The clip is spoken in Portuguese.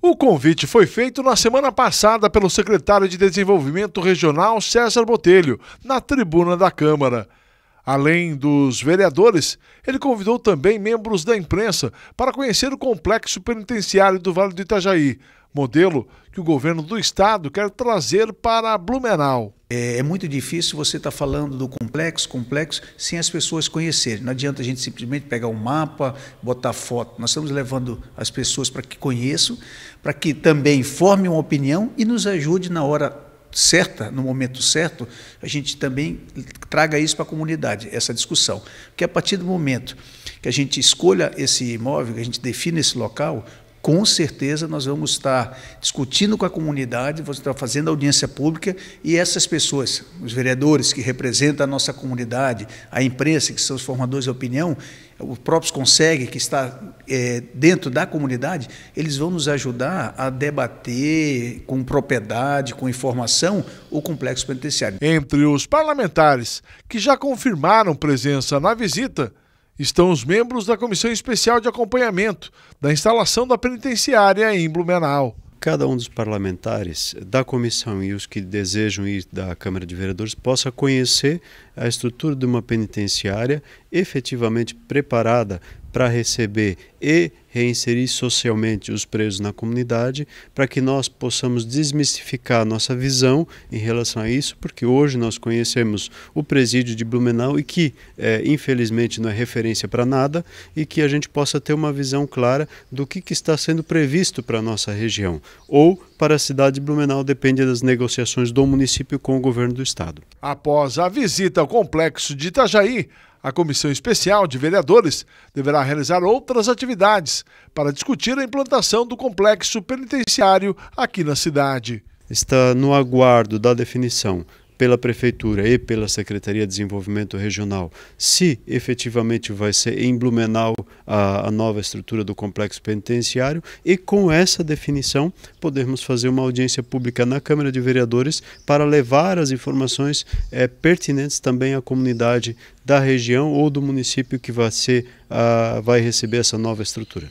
O convite foi feito na semana passada pelo secretário de Desenvolvimento Regional César Botelho, na tribuna da Câmara. Além dos vereadores, ele convidou também membros da imprensa para conhecer o complexo penitenciário do Vale do Itajaí, modelo que o governo do estado quer trazer para Blumenau. É, é muito difícil você estar tá falando do complexo, complexo, sem as pessoas conhecerem. Não adianta a gente simplesmente pegar um mapa, botar foto. Nós estamos levando as pessoas para que conheçam, para que também formem uma opinião e nos ajude na hora certa, no momento certo, a gente também traga isso para a comunidade, essa discussão. Porque a partir do momento que a gente escolha esse imóvel, que a gente define esse local, com certeza nós vamos estar discutindo com a comunidade, vamos estar fazendo audiência pública e essas pessoas, os vereadores que representam a nossa comunidade, a imprensa, que são os formadores de opinião, os próprios conseguem que está é, dentro da comunidade, eles vão nos ajudar a debater com propriedade, com informação, o complexo penitenciário. Entre os parlamentares que já confirmaram presença na visita, estão os membros da Comissão Especial de Acompanhamento da instalação da penitenciária em Blumenau. Cada um dos parlamentares da comissão e os que desejam ir da Câmara de Vereadores possa conhecer a estrutura de uma penitenciária efetivamente preparada para receber e reinserir socialmente os presos na comunidade, para que nós possamos desmistificar nossa visão em relação a isso, porque hoje nós conhecemos o presídio de Blumenau e que, é, infelizmente, não é referência para nada, e que a gente possa ter uma visão clara do que, que está sendo previsto para a nossa região, ou para a cidade de Blumenau, depende das negociações do município com o governo do estado. Após a visita ao complexo de Itajaí, a Comissão Especial de Vereadores deverá realizar outras atividades para discutir a implantação do complexo penitenciário aqui na cidade. Está no aguardo da definição pela Prefeitura e pela Secretaria de Desenvolvimento Regional se efetivamente vai ser em Blumenau a, a nova estrutura do complexo penitenciário e com essa definição podemos fazer uma audiência pública na Câmara de Vereadores para levar as informações é, pertinentes também à comunidade da região ou do município que vai, ser, a, ah, vai receber essa nova estrutura.